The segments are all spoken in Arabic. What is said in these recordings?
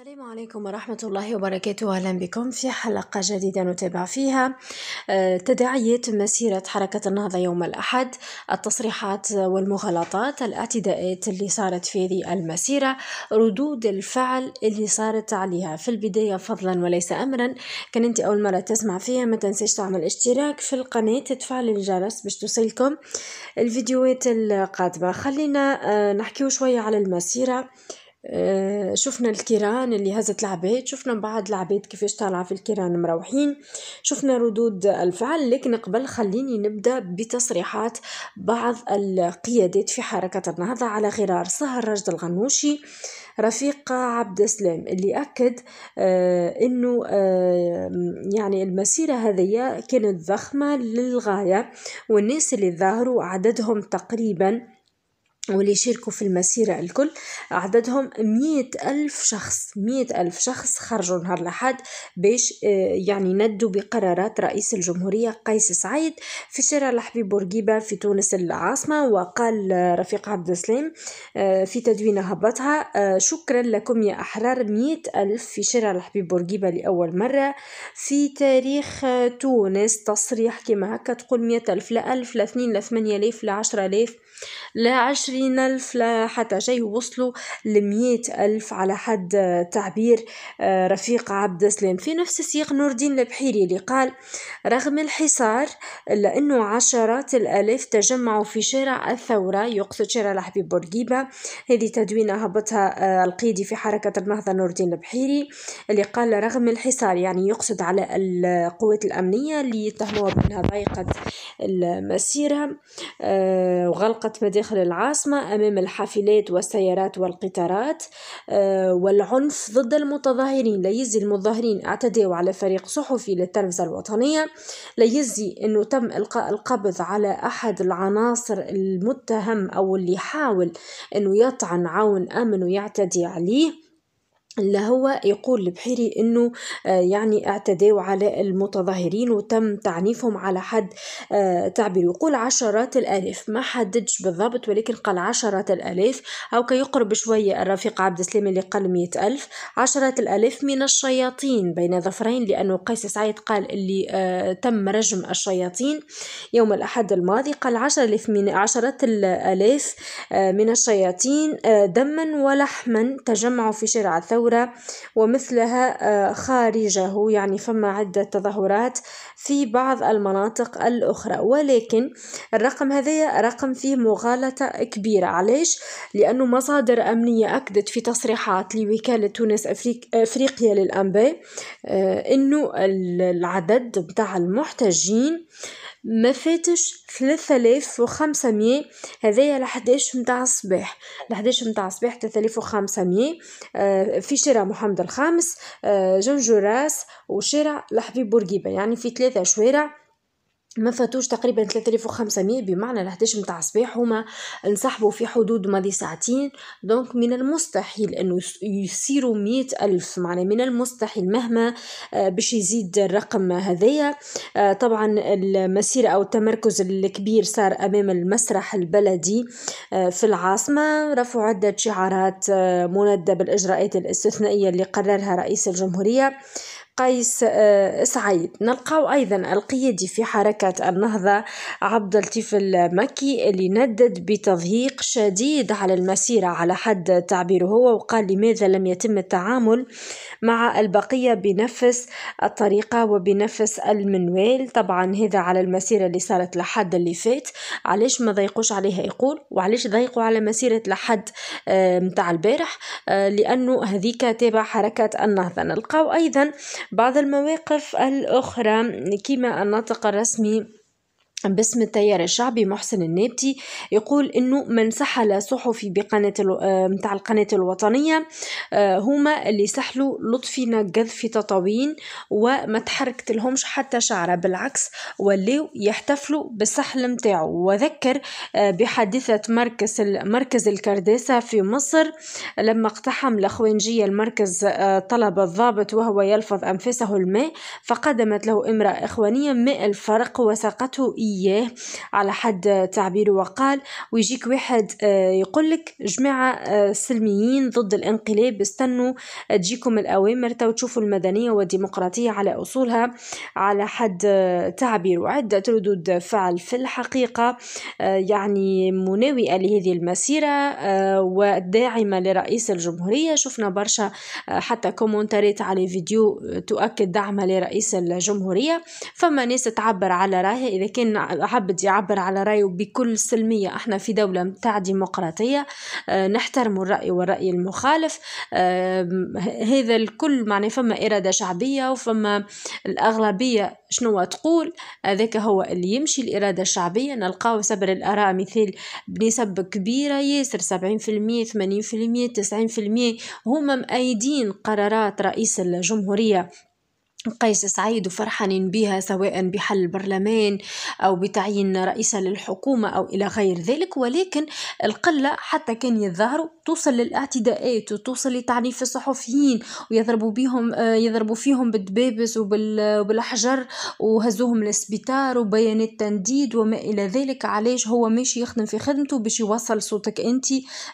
السلام عليكم ورحمة الله وبركاته أهلا بكم في حلقة جديدة نتابع فيها آه، تداعيات مسيرة حركة النهضة يوم الأحد التصريحات والمغالطات الاعتداءات اللي صارت في هذه المسيرة ردود الفعل اللي صارت عليها في البداية فضلا وليس أمرا كان أنت أول مرة تسمع فيها ما تنسيش تعمل اشتراك في القناة تفعل الجرس باش توصلكم الفيديوهات القادمة خلينا آه، نحكيو شوية على المسيرة آه، شفنا الكيران اللي هزت العباد شفنا بعض العباد كيفاش طالعة في الكيران مروحين شفنا ردود الفعل لكن قبل خليني نبدأ بتصريحات بعض القيادات في حركة النهضة على غرار سهر رجد الغنوشي رفيق عبد السلام اللي أكد آه، أنه آه، يعني المسيرة هذه كانت ضخمة للغاية والناس اللي ظهروا عددهم تقريباً واللي يشاركوا في المسيرة الكل عددهم مئة ألف شخص مئة ألف شخص خرجوا نهار الأحد باش آه، يعني ندوا بقرارات رئيس الجمهورية قيس سعيد في شارع الحبيب بورقيبة في تونس العاصمة وقال آه، رفيق عبد السلام آه، في تدوينة هبطها شكرا لكم يا أحرار مئة ألف في شارع الحبيب بورقيبة لأول مرة في تاريخ تونس تصريح كما هكا تقول مئة ألف لا ألف لا اثنين لا ثمانية آلاف لا عشرة آلاف لا عشرين وعشرين ألف حتى جاي وصلوا لمية ألف على حد تعبير آه، رفيق عبد السلام في نفس السياق نور الدين البحيري اللي قال رغم الحصار إلا أنه عشرات الآلاف تجمعوا في شارع الثورة يقصد شارع الحبيب بورقيبة هذه تدوينة هبطها آه، القيدي في حركة النهضة نور الدين البحيري اللي قال رغم الحصار يعني يقصد على القوات الأمنية اللي يتهموها بأنها ضيقت المسيرة آه، وغلقت مداخل العاصمة العاصمة أمام الحافلات والسيارات والقطارات آه، والعنف ضد المتظاهرين ليزي المظاهرين اعتدوا على فريق صحفي للتلفزة الوطنية ليزي أنه تم إلقاء القبض على أحد العناصر المتهم أو اللي حاول أنه يطعن عون أمن ويعتدي عليه اللي هو يقول البحيري انه آه، يعني اعتداوا على المتظاهرين وتم تعنيفهم على حد آه، تعبير يقول عشرات الالاف ما حددش بالضبط ولكن قال عشرات الالاف او كي يقرب شويه الرفيق عبد السلام اللي قال مئة الف عشرات الالاف من الشياطين بين ظفرين لانه قيس سعيد قال اللي آه، تم رجم الشياطين يوم الاحد الماضي قال عشرة من عشرات الالاف من الشياطين دما ولحما تجمعوا في شارع الثورة التظاهرة ومثلها آه، خارجه يعني فما عدة تظاهرات في بعض المناطق الأخرى ولكن الرقم هذا رقم فيه مغالطة كبيرة علاش؟ لأنه مصادر أمنية أكدت في تصريحات لوكالة تونس أفريقيا للأنباء آه، أنه العدد متاع المحتجين ما فاتش 3500 هذايا ل 11 نتاع الصباح ل 11 نتاع الصباح 3500 آه، في شارع محمد الخامس جنجوراس آه، وشارع الحبيب بورقيبه يعني في ثلاثه شوارع ما فاتوش تقريبا 3500 بمعنى ال 11 نتاع الصباح هما انسحبوا في حدود ماضي ساعتين دونك من المستحيل انه يصيروا مية الف معنى من المستحيل مهما آه، باش يزيد الرقم هذايا آه، طبعا المسيرة او التمركز الكبير صار امام المسرح البلدي آه، في العاصمة رفعوا عدة شعارات مندبه بالاجراءات الاستثنائية اللي قررها رئيس الجمهورية قيس آه، سعيد نلقاو أيضا القيادي في حركة النهضة عبد اللطيف المكي اللي ندد بتضييق شديد على المسيرة على حد تعبيره هو وقال لماذا لم يتم التعامل مع البقية بنفس الطريقة وبنفس المنوال طبعا هذا على المسيرة اللي صارت لحد اللي فات علاش ما ضيقوش عليها يقول وعلاش ضيقوا على مسيرة لحد آه، متاع البارح آه، لأنه هذيك تابع حركة النهضة نلقاو أيضا بعض المواقف الأخرى كما الناطق الرسمي باسم التيار الشعبي محسن النابتي يقول انه من سحل صحفي بقناه نتاع آه، القناه الوطنيه آه، هما اللي سحلوا لطفي نقذ في تطاوين وما تحركت لهمش حتى شعره بالعكس وليو يحتفلوا بالسحل نتاعو وذكر آه، بحادثه مركز مركز الكرداسه في مصر لما اقتحم الاخوانجيه المركز طلب الضابط وهو يلفظ انفاسه الماء فقدمت له امراه اخوانيه ماء الفرق وساقته إياه على حد تعبيره وقال ويجيك واحد آه، يقول لك جماعة آه، سلميين ضد الانقلاب استنوا تجيكم الأوامر تو تشوفوا المدنية والديمقراطية على أصولها على حد آه، تعبيره عدة ردود فعل في الحقيقة يعني مناوئة لهذه المسيرة وداعمة لرئيس الجمهورية شفنا برشا حتى كومنتات على فيديو تؤكد دعمها لرئيس الجمهورية فما ناس تعبر على رأيها إذا كان عبد يعبر على رأيه بكل سلمية احنا في دولة متاع ديمقراطية آه، نحترم الرأي والرأي المخالف آه، هذا الكل معنى فما إرادة شعبية وفما الأغلبية شنو تقول هذاك هو اللي يمشي الإرادة الشعبية نلقاو سبر الآراء مثال بنسب كبيرة ياسر سبعين في المية ثمانين في المية تسعين في المية هما مأيدين قرارات رئيس الجمهورية قيس سعيد وفرحانين بها سواء بحل البرلمان أو بتعيين رئيسة للحكومة أو إلى غير ذلك ولكن القلة حتى كان يظهروا توصل للاعتداءات وتوصل لتعنيف الصحفيين ويضربوا بهم آه، يضربوا فيهم بالدبابس وبالحجر وهزوهم للسبيطار وبيانات تنديد وما إلى ذلك علاش هو ماشي يخدم في خدمته باش يوصل صوتك أنت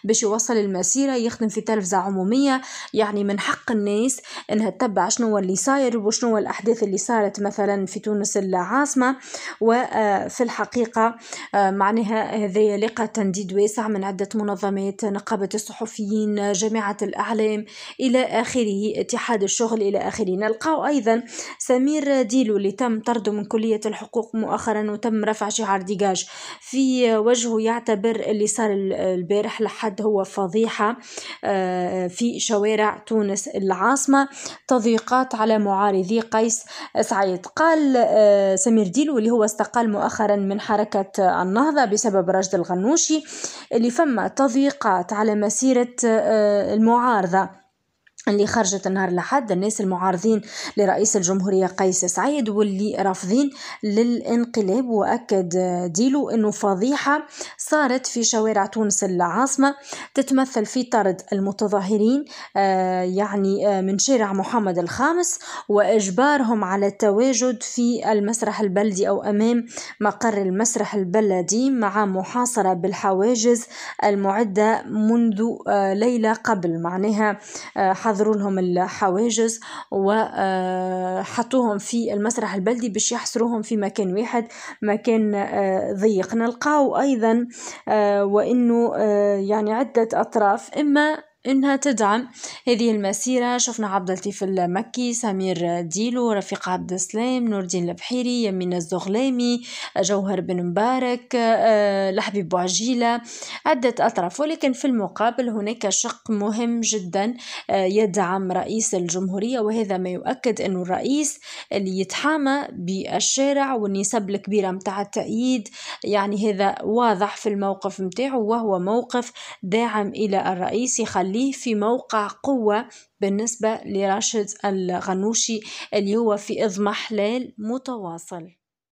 باش يوصل المسيرة يخدم في تلفزة عمومية يعني من حق الناس أنها تتبع شنو اللي صاير وشنو الأحداث اللي صارت مثلا في تونس العاصمة وفي آه، الحقيقة آه، معناها هذايا لقى تنديد واسع من عدة منظمات نقابة الصحفيين جامعة الأعلام إلى آخره اتحاد الشغل إلى آخره نلقاو أيضا سمير ديلو اللي تم طرده من كلية الحقوق مؤخرا وتم رفع شعار ديجاج في وجهه يعتبر اللي صار البارح لحد هو فضيحة آه، في شوارع تونس العاصمة تضييقات على معارضين ذي قيس سعيد قال آه، سمير ديلو اللي هو استقال مؤخرا من حركة النهضة بسبب رشد الغنوشي اللي فما تضييقات على مسيرة آه، المعارضة اللي خرجت نهار الاحد الناس المعارضين لرئيس الجمهوريه قيس سعيد واللي رافضين للانقلاب واكد ديلو انه فضيحه صارت في شوارع تونس العاصمه تتمثل في طرد المتظاهرين آه، يعني آه، من شارع محمد الخامس واجبارهم على التواجد في المسرح البلدي او امام مقر المسرح البلدي مع محاصره بالحواجز المعده منذ آه، ليله قبل معناها حظ حضروا لهم الحواجز وحطوهم آه، في المسرح البلدي باش يحصروهم في مكان واحد مكان آه، ضيق نلقاو أيضا آه، وأنه يعني عدة أطراف إما إنها تدعم هذه المسيرة شفنا عبد اللطيف المكي سمير ديلو رفيق عبد السلام نور الدين البحيري يمين الزغلامي جوهر بن مبارك آه، لحبيب بوعجيلة عدة أطراف ولكن في المقابل هناك شق مهم جدا آه، يدعم رئيس الجمهورية وهذا ما يؤكد أنه الرئيس اللي يتحامى بالشارع والنسب الكبيرة متاع التأييد يعني هذا واضح في الموقف متاعه وهو موقف داعم إلى الرئيس يخلي لي في موقع قوة بالنسبة لراشد الغنوشي اللي هو في إضمحلال متواصل